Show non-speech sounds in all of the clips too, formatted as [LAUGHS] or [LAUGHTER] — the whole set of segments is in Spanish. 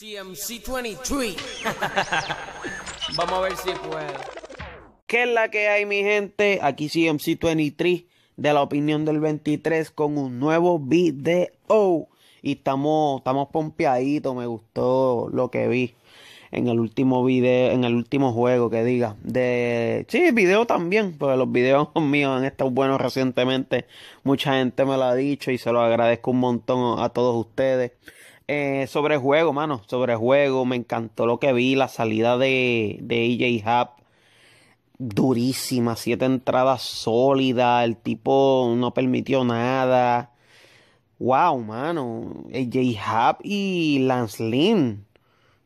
CMC23. [LAUGHS] Vamos a ver si puede. ¿Qué es la que hay, mi gente? Aquí CMC23 de la opinión del 23 con un nuevo video. Y estamos, estamos pompeaditos, me gustó lo que vi en el último video, en el último juego que diga. De sí, video también, porque los videos [LAUGHS] míos han estado buenos recientemente. Mucha gente me lo ha dicho y se lo agradezco un montón a todos ustedes. Eh, sobre juego, mano, sobre juego, me encantó lo que vi, la salida de, de Hub, durísima, siete entradas sólidas, el tipo no permitió nada. Wow, mano, ...AJ Hub y Lance Lynn.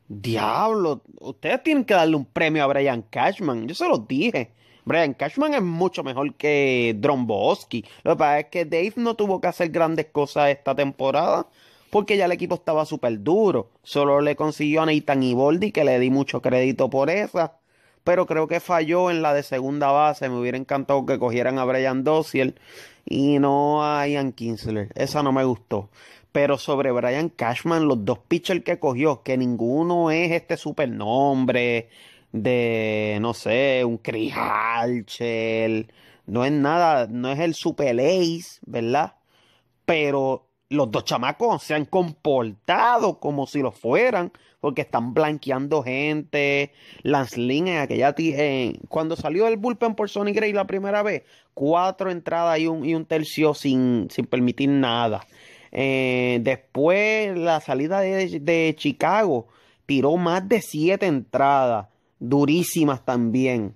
Diablo, ustedes tienen que darle un premio a Brian Cashman, yo se los dije. Brian Cashman es mucho mejor que Dromboski. Lo que pasa es que Dave no tuvo que hacer grandes cosas esta temporada porque ya el equipo estaba súper duro. Solo le consiguió a Nathan Iboldi, que le di mucho crédito por esa, pero creo que falló en la de segunda base. Me hubiera encantado que cogieran a Brian Dossier y no a Ian Kinsler. Esa no me gustó. Pero sobre Brian Cashman, los dos pitchers que cogió, que ninguno es este supernombre de, no sé, un Chris No es nada, no es el super ace, ¿verdad? Pero los dos chamacos se han comportado como si lo fueran, porque están blanqueando gente. las líneas en aquella. dije cuando salió el bullpen por Sonny Gray la primera vez, cuatro entradas y un, tercio sin, permitir nada. Eh, después, la salida de Chicago, tiró más de siete entradas, durísimas también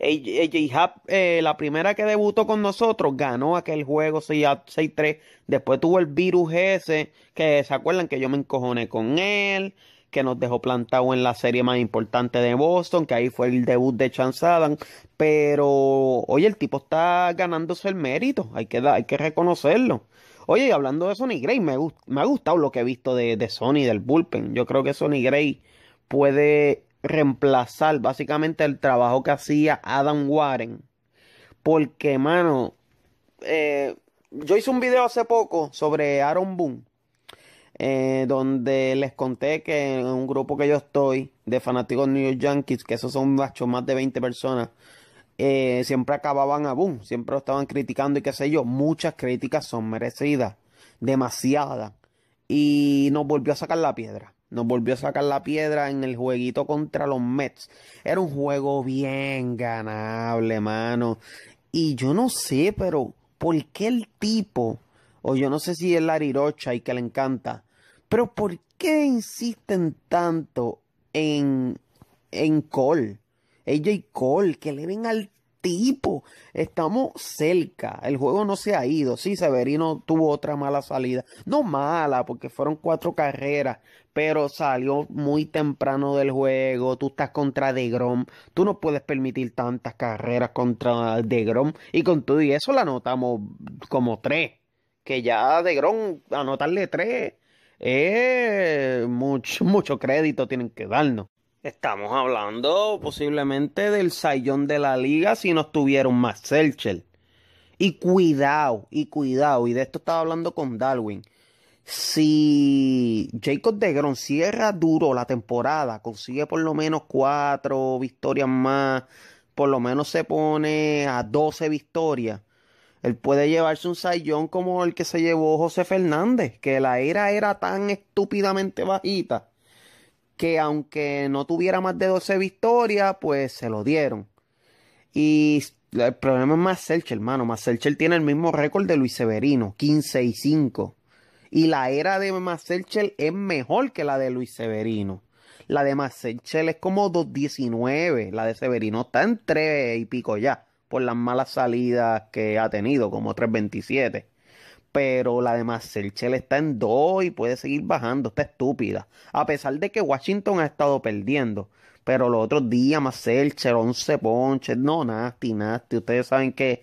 j Happ, eh, la primera que debutó con nosotros, ganó aquel juego 6-3. Después tuvo el virus ese, que se acuerdan que yo me encojoné con él, que nos dejó plantado en la serie más importante de Boston, que ahí fue el debut de Chance Adam. Pero, oye, el tipo está ganándose el mérito, hay que, hay que reconocerlo. Oye, y hablando de Sonny Gray, me, me, ha gustado lo que he visto de, Sony, del bullpen. Yo creo que Sony Gray puede reemplazar básicamente el trabajo que hacía Adam Warren. Porque, mano, eh, yo hice un video hace poco sobre Aaron Boone, eh, donde les conté que en un grupo que yo estoy de fanáticos New York Yankees, que esos son más de 20 personas, eh, siempre acababan a Boone, siempre lo estaban criticando y qué sé yo. Muchas críticas son merecidas, demasiadas. Y nos volvió a sacar la piedra. Nos volvió a sacar la piedra en el jueguito contra los Mets. Era un juego bien ganable, mano. Y yo no sé, pero ¿por qué el tipo? O yo no sé si es la y que le encanta. Pero ¿por qué insisten tanto en, en Cole? AJ Cole, que le ven al tipo. Estamos cerca. El juego no se ha ido. Sí, Severino tuvo otra mala salida. No mala, porque fueron cuatro carreras. Pero salió muy temprano del juego. Tú estás contra DeGrom. Tú no puedes permitir tantas carreras contra DeGrom. Y con todo y eso la anotamos como tres. Que ya DeGrom, anotarle tres. mucho, mucho crédito tienen que darnos. Estamos hablando posiblemente del sayón de la liga si no estuvieron más Selchel. Y cuidado, y cuidado, y de esto estaba hablando con Darwin. Si Jacob DeGrom cierra duro la temporada, consigue por lo menos cuatro victorias más, por lo menos se pone a doce victorias, él puede llevarse un sayón como el que se llevó José Fernández, que la era era tan estúpidamente bajita que aunque no tuviera más de 12 victorias, pues se lo dieron. Y el problema es más hermano. Más tiene el mismo récord de Luis Severino, 15 y 5. Y la era de Maselchel es mejor que la de Luis Severino. La de Maselchel es como 2.19. La de Severino está en y pico ya. Por las malas salidas que ha tenido, como 3.27 pero la de le está en 2 y puede seguir bajando, está estúpida. A pesar de que Washington ha estado perdiendo, pero los otros días Masterchel, 11 ponches, no, nasty, nasty. Ustedes saben que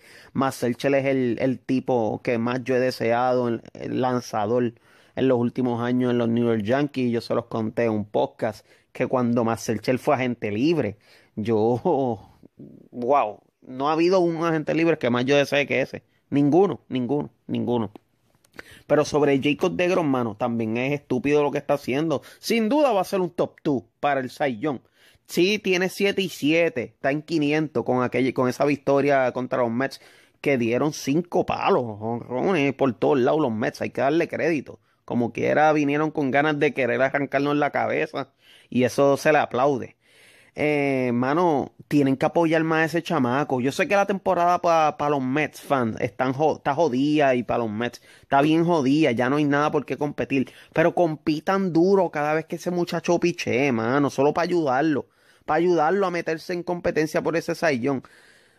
elche es el, tipo que más yo he deseado, el, lanzador en los últimos años en los New York Yankees. Yo se los conté en un podcast que cuando chel fue agente libre, yo, [LAUGHS] wow, no ha habido un agente libre que más yo desee que ese. Ninguno, ninguno, ninguno. Pero sobre Jacob de Gromano también es estúpido lo que está haciendo. Sin duda va a ser un top 2 para el Saiyón. Sí, tiene siete y siete está en 500 con, aquella, con esa victoria contra los Mets que dieron cinco palos, honrones por todos lados los Mets, hay que darle crédito. Como quiera vinieron con ganas de querer arrancarnos la cabeza y eso se le aplaude eh, mano, tienen que apoyar más a ese chamaco. Yo sé que la temporada para los Mets fans está jodida y para los Mets está bien jodida, ya no hay nada por qué competir. Pero compitan duro cada vez que ese muchacho piche, mano, solo para ayudarlo, para ayudarlo a meterse en competencia por ese saillón.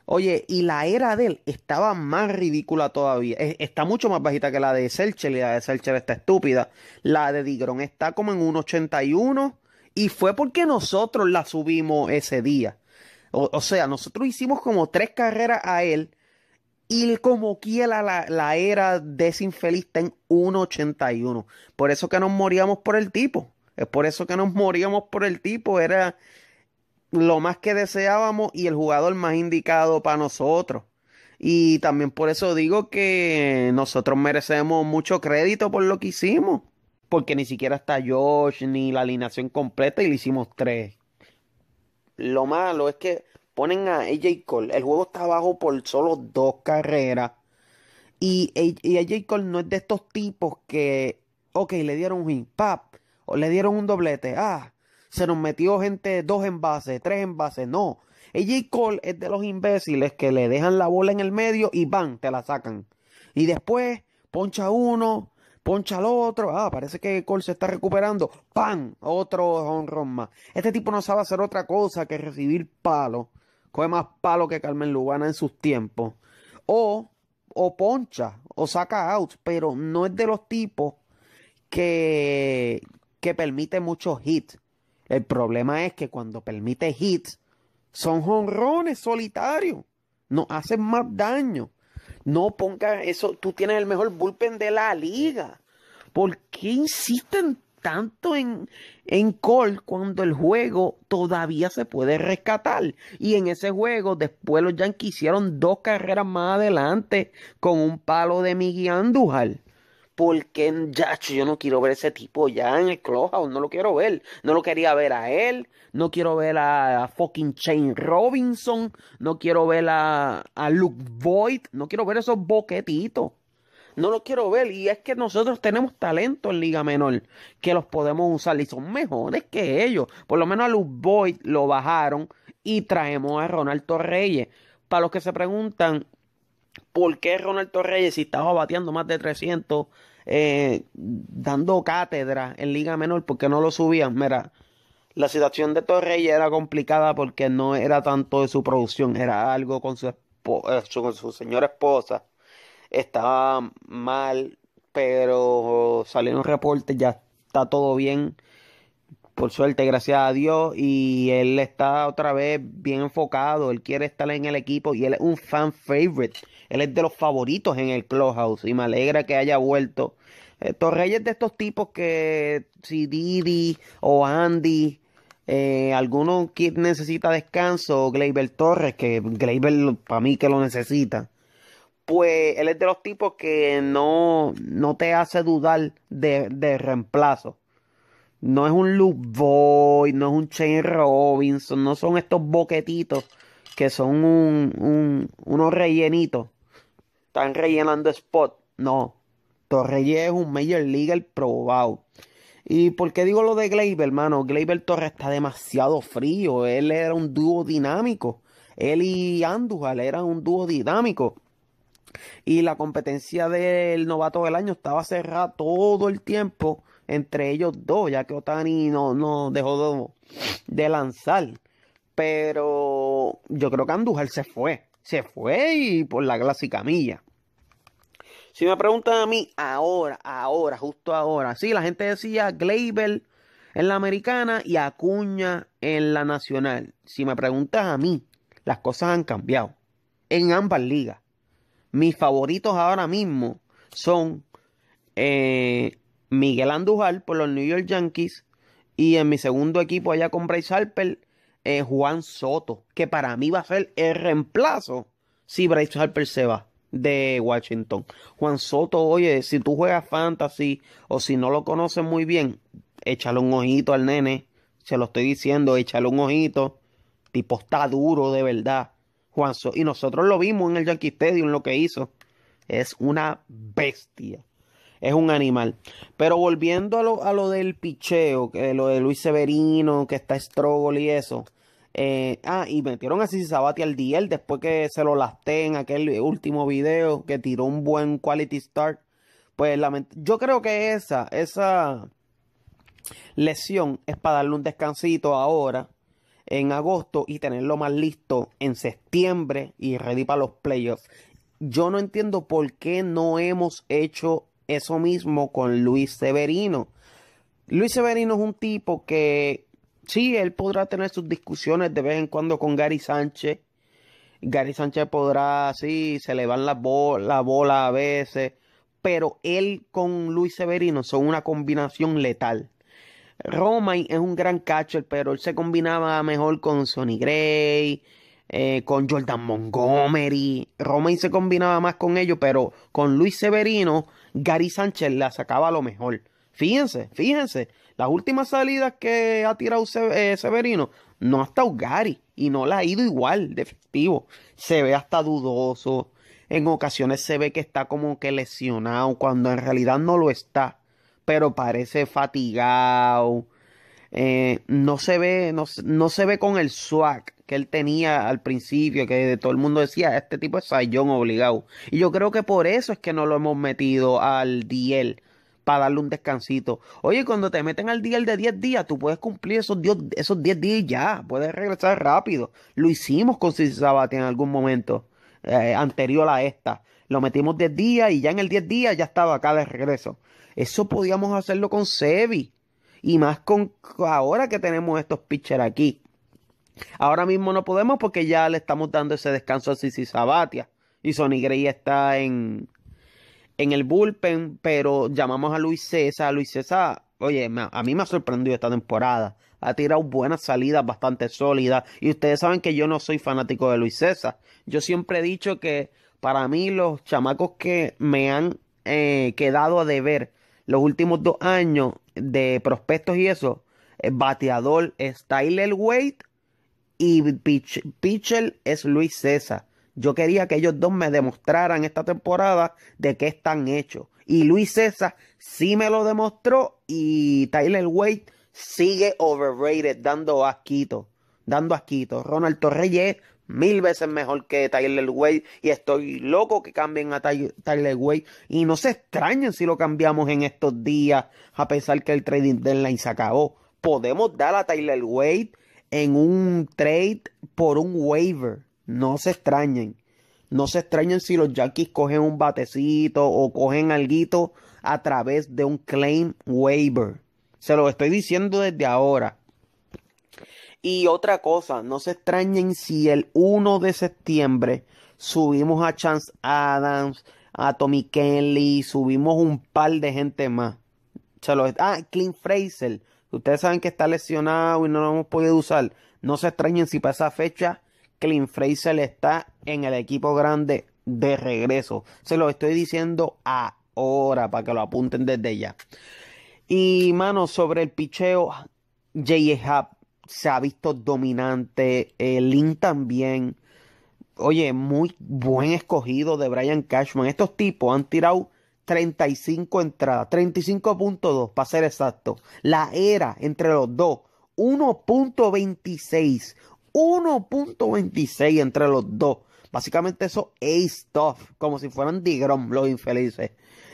Oye, y la era de él estaba más ridícula todavía. Está mucho más bajita que la de Selchel la de Selcher está estúpida. La de Digron está como en 1.81 y fue porque nosotros la subimos ese día. O, sea, nosotros hicimos como tres carreras a él. Y como que la, la era de ese infeliz en 1.81. Por eso que nos moríamos por el tipo. Es por eso que nos moríamos por el tipo. Era lo más que deseábamos y el jugador más indicado para nosotros. Y también por eso digo que nosotros merecemos mucho crédito por lo que hicimos porque ni siquiera está Josh ni la alineación completa y le hicimos tres. Lo malo es que ponen a AJ Cole. El juego está abajo por solo dos carreras. Y, y AJ Cole no es de estos tipos que, ok, le dieron un hit, pap, o le dieron un doblete, ah, se nos metió gente dos envases, tres envases, no. AJ Cole es de los imbéciles que le dejan la bola en el medio y van, te la sacan. Y después poncha uno, poncha al otro, ah, parece que Cole se está recuperando, ¡pam! Otro honrón más. Este tipo no sabe hacer otra cosa que recibir palo Coge más palo que Carmen Lugana en sus tiempos. O, o poncha, o saca out, pero no es de los tipos que, que permite muchos hits. El problema es que cuando permite hits, son honrones solitarios. No hacen más daño. No pongas eso. Tú tienes el mejor bullpen de la liga. ¿Por qué insisten tanto en, en Cole cuando el juego todavía se puede rescatar. Y en ese juego, después los Yankees hicieron dos carreras más adelante con un palo de Miguel Andújar. Porque, yo no quiero ver ese tipo ya en el clubhouse. No lo quiero ver. No lo quería ver a él. No quiero ver a, fucking chain Robinson. No quiero ver a, Luke Boyd, No quiero ver esos boquetitos. No lo quiero ver. Y es que nosotros tenemos talento en Liga Menor que los podemos usar y son mejores que ellos. Por lo menos a Luke Boyd lo bajaron y traemos a Ronaldo Reyes, Para los que se preguntan, ¿Por qué Ronald Torreyes, si estaba bateando más de 300, eh, dando cátedra en Liga Menor, porque no lo subían? Mira, la situación de Torreyes era complicada porque no era tanto de su producción, era algo con su, eh, con su señora esposa. Estaba mal, pero salió un reporte, ya está todo bien por suerte, gracias a Dios, y él está otra vez bien enfocado, él quiere estar en el equipo y él es un fan favorite. Él es de los favoritos en el clubhouse y me alegra que haya vuelto. Eh, Torrey es de estos tipos que si Didi o Andy, eh, alguno que necesita descanso, o Gleyber Torres, que Gleyber para mí que lo necesita, pues él es de los tipos que no, no te hace dudar de, reemplazo. No es un Luke Boyd, no es un Chain Robinson, no son estos boquetitos que son un, unos rellenitos están rellenando spot. No. Torreyes es un Major League probado. ¿Y por qué digo lo de Gleyber, hermano? Gleyber Torres está demasiado frío. Él era un dúo dinámico. Él y Andújar eran un dúo dinámico. Y la competencia del novato del año estaba cerrada todo el tiempo entre ellos dos, ya que Otani no, no dejó de, de lanzar. Pero yo creo que Andújar se fue se fue y por la clásica milla. Si me preguntan a mí ahora, ahora, justo ahora, sí, la gente decía Gleyber en la americana y Acuña en la nacional. Si me preguntas a mí, las cosas han cambiado en ambas ligas. Mis favoritos ahora mismo son eh, Miguel Andújar por los New York Yankees y en mi segundo equipo allá con Bryce Harper eh, Juan Soto, que para mí va a ser el reemplazo si Bryce Harper se va de Washington. Juan Soto, oye, si tú juegas fantasy o si no lo conoces muy bien, échale un ojito al nene. Se lo estoy diciendo, échale un ojito. Tipo está duro de verdad. Juan Soto. Y nosotros lo vimos en el Yankee Stadium, lo que hizo. Es una bestia es un animal. Pero volviendo a lo, del picheo, que lo de Luis Severino, que está Strogol y eso. Eh, ah, y metieron a Sisi Sabati al DL después que se lo lasté en aquel último video que tiró un buen quality start. Pues yo creo que esa, esa lesión es para darle un descansito ahora en agosto y tenerlo más listo en septiembre y ready para los playoffs. Yo no entiendo por qué no hemos hecho eso mismo con Luis Severino. Luis Severino es un tipo que, sí, él podrá tener sus discusiones de vez en cuando con Gary Sánchez. Gary Sánchez podrá, sí, se le van las bolas la a veces, pero él con Luis Severino son una combinación letal. Romain es un gran catcher, pero él se combinaba mejor con Sonny Gray, eh, con Jordan Montgomery. Romain se combinaba más con ellos, pero con Luis Severino Gary Sánchez la sacaba lo mejor. Fíjense, fíjense, las últimas salidas que ha tirado eh, Severino no ha estado Gary y no la ha ido igual de Se ve hasta dudoso. En ocasiones se ve que está como que lesionado cuando en realidad no lo está. Pero parece fatigado. Eh, no se ve, no, se ve con el swag que él tenía al principio, que todo el mundo decía, este tipo es sayón obligado. Y yo creo que por eso es que no lo hemos metido al diel para darle un descansito. Oye, cuando te meten al diel de 10 días, tú puedes cumplir esos 10, esos 10 días ya, puedes regresar rápido. Lo hicimos con Cici en algún momento eh, anterior a esta. Lo metimos 10 días y ya en el 10 días ya estaba acá de regreso. Eso podíamos hacerlo con Sebi. Y más con ahora que tenemos estos pitchers aquí. Ahora mismo no podemos porque ya le estamos dando ese descanso a Sisi Sabatia. Y Sonny Gray está en, en el bullpen, pero llamamos a Luis César. Luis César, oye, a mí me ha sorprendido esta temporada. Ha tirado buenas salidas, bastante sólidas. Y ustedes saben que yo no soy fanático de Luis César. Yo siempre he dicho que para mí los chamacos que me han eh, quedado a deber los últimos dos años de prospectos y eso, bateador es Tyler Wade y pitch, pitcher es Luis César. Yo quería que ellos dos me demostraran esta temporada de qué están hechos. Y Luis César sí me lo demostró y Tyler Wade sigue overrated, dando asquito, dando asquito. Ronald Torreyes mil veces mejor que Tyler Wade y estoy loco que cambien a Tyler Wade y no se extrañen si lo cambiamos en estos días a pesar que el trading deadline se acabó. Podemos dar a Tyler Wade en un trade por un waiver. No se extrañen. No se extrañen si los Yankees cogen un batecito o cogen alguito a través de un claim waiver. Se lo estoy diciendo desde ahora. Y otra cosa, no se extrañen si el 1 de septiembre subimos a Chance Adams, a Tommy Kelly, subimos un par de gente más. ah, Clint Fraser. Ustedes saben que está lesionado y no lo hemos podido usar. No se extrañen si para esa fecha Clint Fraser está en el equipo grande de regreso. Se lo estoy diciendo ahora para que lo apunten desde ya. Y mano, sobre el picheo, ja Hub se ha visto dominante. el eh, link también. Oye, muy buen escogido de Brian Cashman. Estos tipos han tirado 35 entradas, 35.2 para ser exacto. La era entre los dos, 1.26. 1.26 entre los dos. Básicamente eso es tough. como si fueran Digrom los infelices.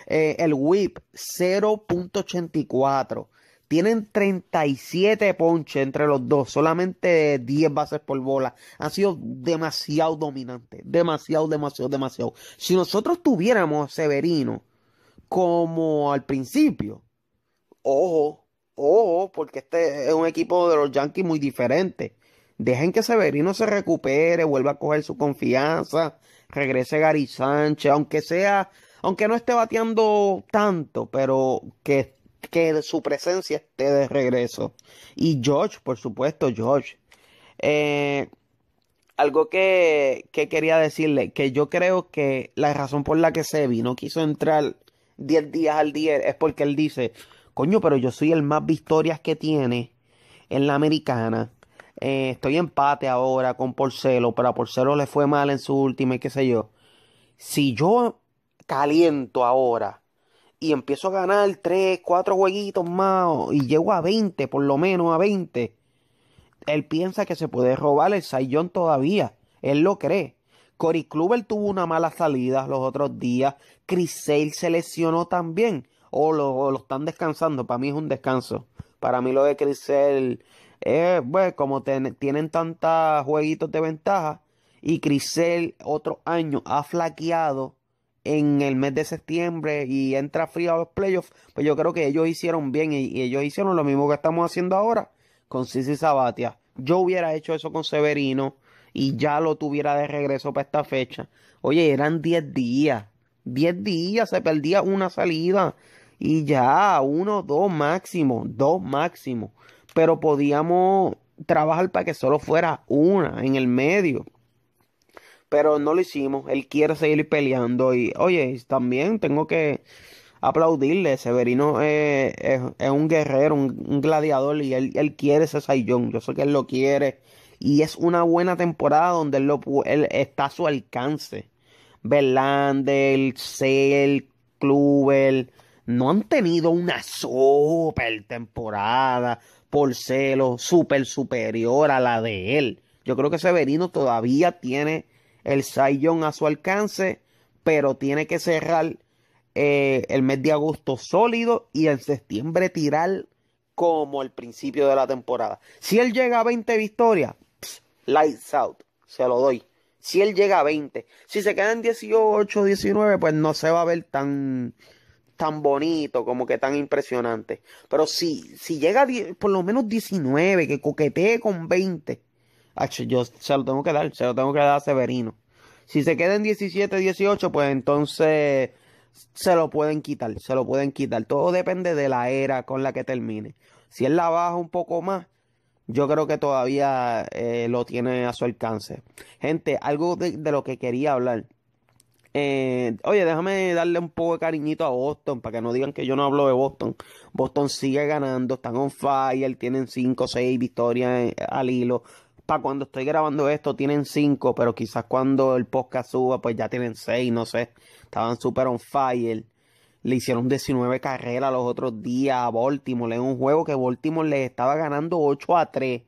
Eh, el whip 0.84. Tienen 37 ponches entre los dos, solamente 10 bases por bola. Han sido demasiado dominantes, demasiado, demasiado, demasiado. Si nosotros tuviéramos a Severino como al principio, ojo, ojo, porque este es un equipo de los Yankees muy diferente. Dejen que Severino se recupere, vuelva a coger su confianza, regrese Gary Sánchez, aunque sea, aunque no esté bateando tanto, pero que que su presencia esté de regreso. Y George, por supuesto, George. Eh, algo que, que, quería decirle, que yo creo que la razón por la que Sebi no quiso entrar 10 días al día. es porque él dice, coño, pero yo soy el más victorias que tiene en la americana. Eh, estoy empate ahora con Porcelo, pero a Porcelo le fue mal en su última y qué sé yo. Si yo caliento ahora y empiezo a ganar 3, 4 jueguitos más y llego a 20, por lo menos a 20, él piensa que se puede robar el Saiyón todavía. Él lo cree. Cory Kluber tuvo una mala salida los otros días. Chris se lesionó también. O lo, están descansando. Para mí es un descanso. Para mí lo de Chris pues, como tienen tantos jueguitos de ventaja. Y Chris otro año ha flaqueado en el mes de septiembre y entra frío a los playoffs, pues yo creo que ellos hicieron bien y, ellos hicieron lo mismo que estamos haciendo ahora con Sisi Sabatia. Yo hubiera hecho eso con Severino y ya lo tuviera de regreso para esta fecha. Oye, eran 10 días. 10 días, se perdía una salida y ya, uno, dos máximo, dos máximo. Pero podíamos trabajar para que solo fuera una en el medio pero no lo hicimos. Él quiere seguir peleando y, oye, también tengo que aplaudirle. Severino eh, es, un guerrero, un, gladiador y él, quiere ese Saiyón. Yo sé que él lo quiere y es una buena temporada donde él, lo, él está a su alcance. Verlander, Cell, Kluber, no han tenido una super temporada por celo super superior a la de él. Yo creo que Severino todavía tiene el Saiyón a su alcance, pero tiene que cerrar eh, el mes de agosto sólido y en septiembre tirar como el principio de la temporada. Si él llega a 20 victorias, lights out, se lo doy. Si él llega a 20, si se quedan 18, 19, pues no se va a ver tan tan bonito, como que tan impresionante. Pero si, si llega por lo menos 19, que coquetee con 20, yo se lo tengo que dar, se lo tengo que dar a Severino. Si se queda en 17, 18, pues entonces se lo pueden quitar, se lo pueden quitar. Todo depende de la era con la que termine. Si él la baja un poco más, yo creo que todavía eh, lo tiene a su alcance. Gente, algo de, lo que quería hablar. Eh, oye, déjame darle un poco de cariñito a Boston para que no digan que yo no hablo de Boston. Boston sigue ganando, están on fire, tienen 5 o 6 victorias eh, al hilo cuando estoy grabando esto tienen 5, pero quizás cuando el podcast suba, pues ya tienen seis, no sé. Estaban súper on fire. Le hicieron 19 carreras los otros días a Baltimore. Es un juego que Baltimore les estaba ganando 8 a 3.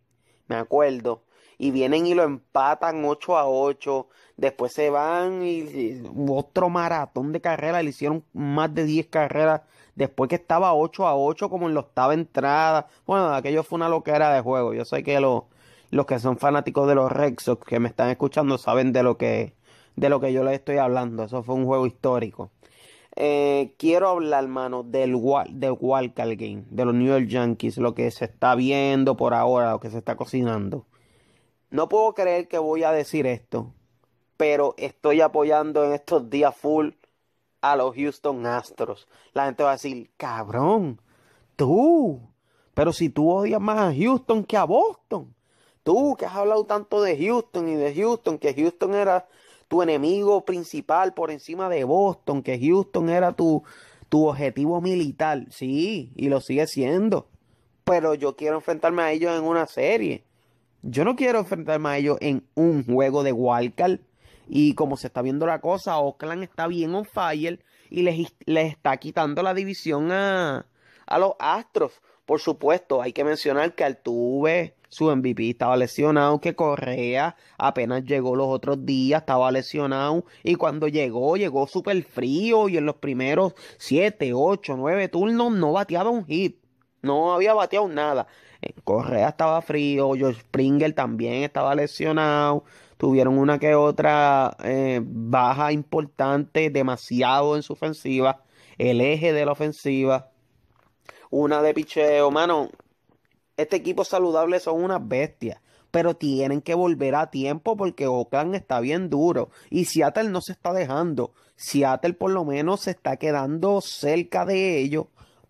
Me acuerdo. Y vienen y lo empatan 8 a 8. Después se van y otro maratón de carreras. Le hicieron más de 10 carreras. Después que estaba 8 a 8 como en la octava entrada. Bueno, aquello fue una loquera de juego. Yo sé que lo, los que son fanáticos de los Red Sox que me están escuchando saben de lo que, de lo que yo les estoy hablando. Eso fue un juego histórico. Eh, quiero hablar, hermano, del, del Game, de los New York Yankees, lo que se está viendo por ahora, lo que se está cocinando. No puedo creer que voy a decir esto, pero estoy apoyando en estos días full a los Houston Astros. La gente va a decir, cabrón, tú, pero si tú odias más a Houston que a Boston. Tú que has hablado tanto de Houston y de Houston, que Houston era tu enemigo principal por encima de Boston, que Houston era tu, tu objetivo militar, sí, y lo sigue siendo. Pero yo quiero enfrentarme a ellos en una serie. Yo no quiero enfrentarme a ellos en un juego de Walker. Y como se está viendo la cosa, Oakland está bien on fire y les, está quitando la división a, los Astros. Por supuesto, hay que mencionar que al tuve su MVP estaba lesionado, que Correa apenas llegó los otros días, estaba lesionado, y cuando llegó, llegó súper frío, y en los primeros 7, 8, 9 turnos no bateaba un hit, no había bateado nada. Correa estaba frío, George Springer también estaba lesionado, tuvieron una que otra eh, baja importante, demasiado en su ofensiva, el eje de la ofensiva, una de picheo, mano, este equipo saludable son unas bestias. Pero tienen que volver a tiempo porque Oakland está bien duro. Y Seattle no se está dejando. Seattle por lo menos se está quedando cerca de ellos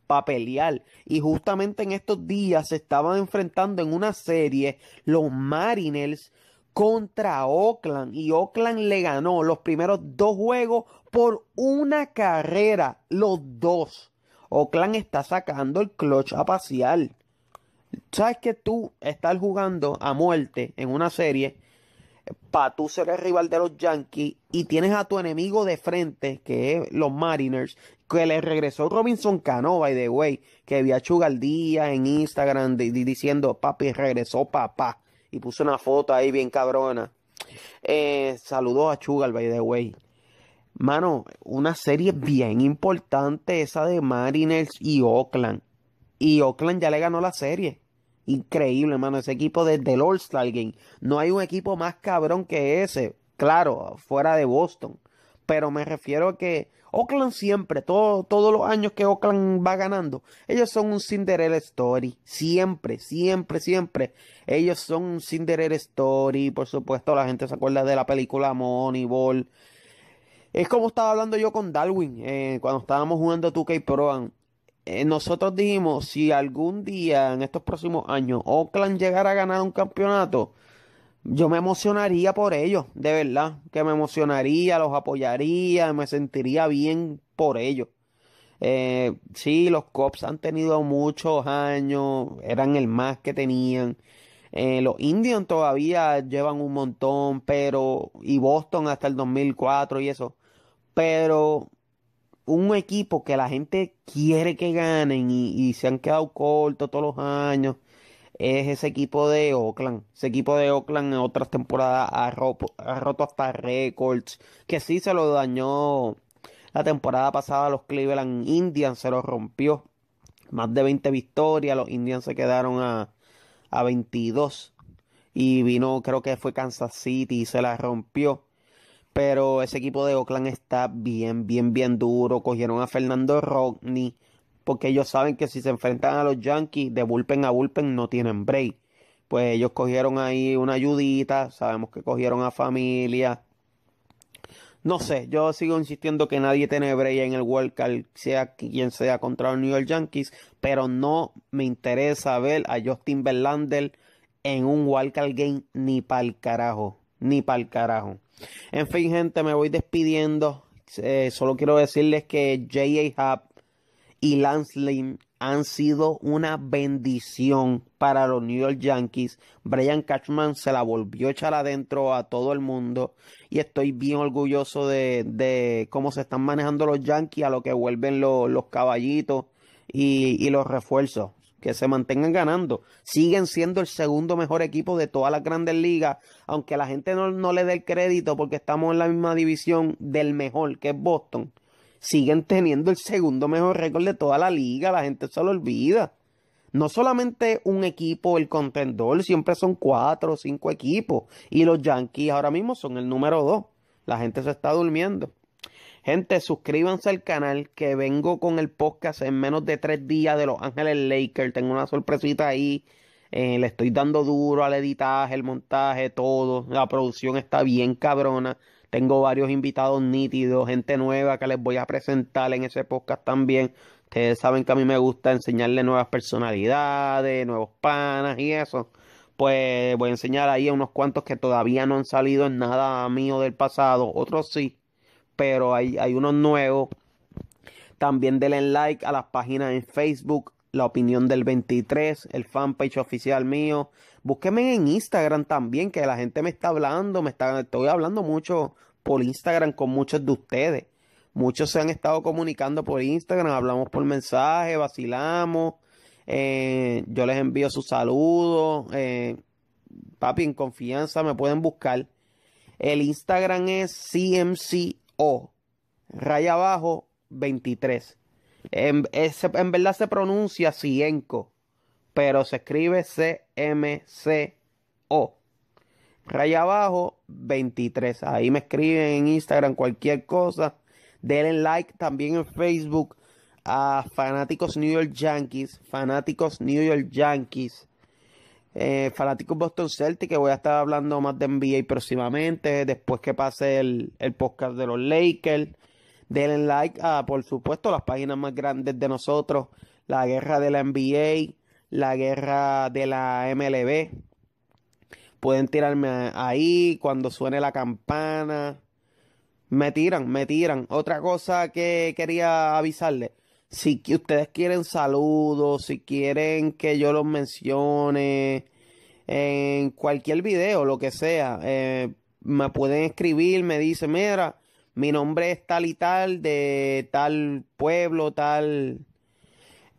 para pelear. Y justamente en estos días se estaban enfrentando en una serie los Mariners contra Oakland y Oakland le ganó los primeros dos juegos por una carrera, los dos. Oakland está sacando el clutch a pasear. ¿Sabes que tú estás jugando a muerte en una serie para tú ser el rival de los Yankees y tienes a tu enemigo de frente, que es los Mariners, que le regresó Robinson Cano, by the way, que a a día en Instagram diciendo, papi, regresó papá. Y puso una foto ahí bien cabrona. Eh, saludó a Chugal, by the way. Mano, una serie bien importante esa de Mariners y Oakland. Y Oakland ya le ganó la serie increíble, hermano. Ese equipo desde el All-Star Game. No hay un equipo más cabrón que ese. Claro, fuera de Boston. Pero me refiero a que Oakland siempre, todos los años que Oakland va ganando, ellos son un Cinderella Story. Siempre, siempre, siempre. Ellos son un Cinderella Story. Por supuesto, la gente se acuerda de la película Moneyball. Es como estaba hablando yo con Darwin eh, cuando estábamos jugando 2K Pro. Eh, nosotros dijimos, si algún día en estos próximos años Oakland llegara a ganar un campeonato, yo me emocionaría por ellos, de verdad, que me emocionaría, los apoyaría, me sentiría bien por ellos. Eh, sí, los Cops han tenido muchos años, eran el más que tenían. Eh, los Indians todavía llevan un montón, pero y Boston hasta el 2004 y eso. Pero un equipo que la gente quiere que ganen y, se han quedado cortos todos los años es ese equipo de Oakland. Ese equipo de Oakland en otras temporadas ha, roto hasta récords. Que sí se lo dañó la temporada pasada los Cleveland Indians, se lo rompió. Más de 20 victorias, los Indians se quedaron a, a 22. Y vino, creo que fue Kansas City y se la rompió. Pero ese equipo de Oakland está bien, bien, bien duro. Cogieron a Fernando Rodney. Porque ellos saben que si se enfrentan a los Yankees de bullpen a bullpen no tienen break. Pues ellos cogieron ahí una ayudita. Sabemos que cogieron a familia. No sé, yo sigo insistiendo que nadie tiene break en el World Cup, sea quien sea contra los New York Yankees, pero no me interesa ver a Justin Verlander en un World Cup game ni para el carajo, ni para el carajo. En fin, gente, me voy despidiendo. Eh, solo quiero decirles que J.A. Hub y Lance Lynn han sido una bendición para los New York Yankees. Brian Cashman se la volvió a echar adentro a todo el mundo y estoy bien orgulloso de, cómo se están manejando los Yankees, a lo que vuelven los caballitos y los refuerzos que se mantengan ganando. Siguen siendo el segundo mejor equipo de todas las grandes ligas, aunque la gente no, no, le dé el crédito porque estamos en la misma división del mejor, que es Boston. Siguen teniendo el segundo mejor récord de toda la liga, la gente se lo olvida. No solamente un equipo, el contendor, siempre son cuatro o cinco equipos. Y los Yankees ahora mismo son el número dos. La gente se está durmiendo. Gente, suscríbanse al canal que vengo con el podcast en menos de tres días de Los Ángeles Lakers. Tengo una sorpresita ahí. Eh, le estoy dando duro al editaje, el montaje, todo. La producción está bien cabrona. Tengo varios invitados nítidos, gente nueva que les voy a presentar en ese podcast también. Ustedes saben que a mí me gusta enseñarle nuevas personalidades, nuevos panas y eso. Pues voy a enseñar ahí a unos cuantos que todavía no han salido en nada mío del pasado. Otros sí pero hay, unos nuevos. También denle like a las páginas en Facebook, La Opinión del 23, el fanpage oficial mío. Búsquenme en Instagram también, que la gente me está hablando, me está, estoy hablando mucho por Instagram con muchos de ustedes. Muchos se han estado comunicando por Instagram, hablamos por mensaje, vacilamos. Eh, yo les envío sus saludos. Eh, papi, en confianza me pueden buscar. El Instagram es CMC o, raya abajo, 23. En, verdad se pronuncia Cienco, pero se escribe C-M-C-O. Raya abajo, 23. Ahí me escriben en Instagram cualquier cosa. Denle like también en Facebook a Fanáticos New York Yankees. Fanáticos New York Yankees. Eh, fanáticos Boston Celtics, que voy a estar hablando más de NBA próximamente, después que pase el, el podcast de los Lakers. Denle like a, por supuesto, las páginas más grandes de nosotros, la guerra de la NBA, la guerra de la MLB. Pueden tirarme ahí cuando suene la campana. Me tiran, me tiran. Otra cosa que quería avisarle. Si ustedes quieren saludos, si quieren que yo los mencione en cualquier video, lo que sea, eh, me pueden escribir, me dicen, mira, mi nombre es tal y tal, de tal pueblo, tal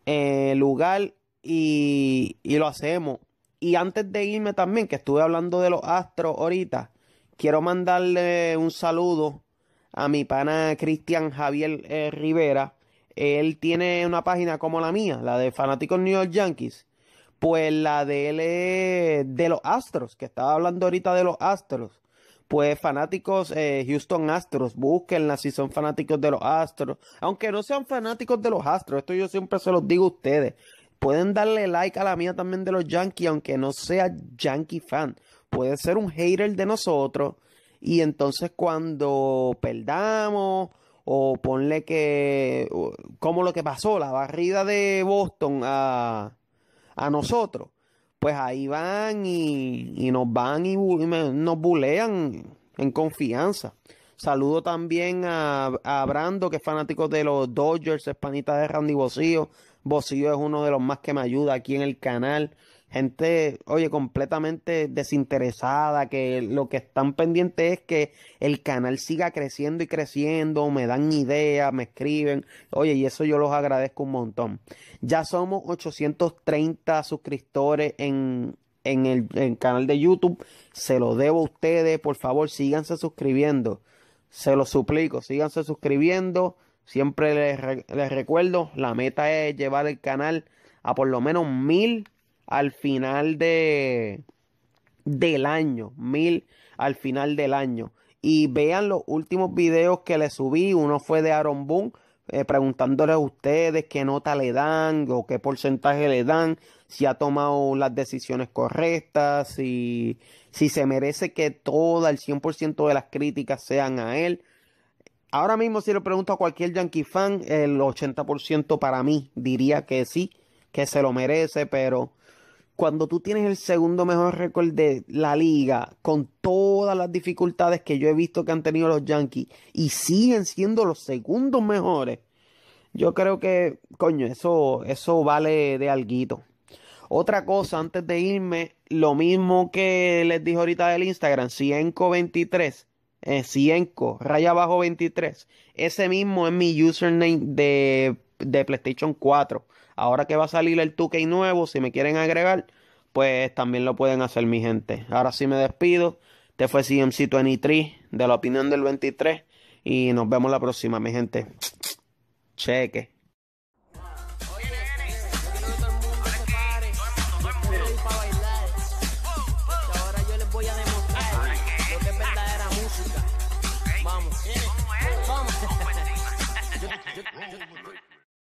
eh, lugar, y, y lo hacemos. Y antes de irme también, que estuve hablando de los astros ahorita, quiero mandarle un saludo a mi pana Cristian Javier eh, Rivera, él tiene una página como la mía, la de Fanáticos New York Yankees. Pues la de él de los Astros, que estaba hablando ahorita de los Astros. Pues fanáticos eh, Houston Astros, búsquenla si son fanáticos de los Astros. Aunque no sean fanáticos de los Astros, esto yo siempre se los digo a ustedes. Pueden darle like a la mía también de los Yankees, aunque no sea Yankee fan. Puede ser un hater de nosotros. Y entonces cuando perdamos o ponle que, como lo que pasó, la barrida de Boston a, nosotros, pues ahí van y, nos van y, nos bulean en confianza. Saludo también a, Brando, que es fanático de los Dodgers, es de Randy Bocío. Bocío es uno de los más que me ayuda aquí en el canal gente, oye, completamente desinteresada, que lo que están pendientes es que el canal siga creciendo y creciendo, me dan ideas, me escriben, oye, y eso yo los agradezco un montón. Ya somos 830 suscriptores en, el, canal de YouTube, se lo debo a ustedes, por favor, síganse suscribiendo, se lo suplico, síganse suscribiendo. Siempre les, les recuerdo, la meta es llevar el canal a por lo menos mil al final de del año, mil al final del año. Y vean los últimos videos que le subí, uno fue de Aaron Boone, eh, Preguntándole a ustedes qué nota le dan o qué porcentaje le dan, si ha tomado las decisiones correctas, si, si se merece que toda el 100% de las críticas sean a él. Ahora mismo si le pregunto a cualquier Yankee fan, el 80% para mí diría que sí, que se lo merece, pero cuando tú tienes el segundo mejor récord de la liga, con todas las dificultades que yo he visto que han tenido los Yankees, y siguen siendo los segundos mejores, yo creo que, coño, eso, eso vale de alguito. Otra cosa, antes de irme, lo mismo que les dije ahorita del Instagram, Cienco 23, eh, Cienco, raya abajo 23, ese mismo es mi username de, de PlayStation 4. Ahora que va a salir el 2 nuevo, si me quieren agregar, pues también lo pueden hacer mi gente. Ahora sí me despido. Este fue CMC23 de la opinión del 23 y nos vemos la próxima, mi gente. Cheque.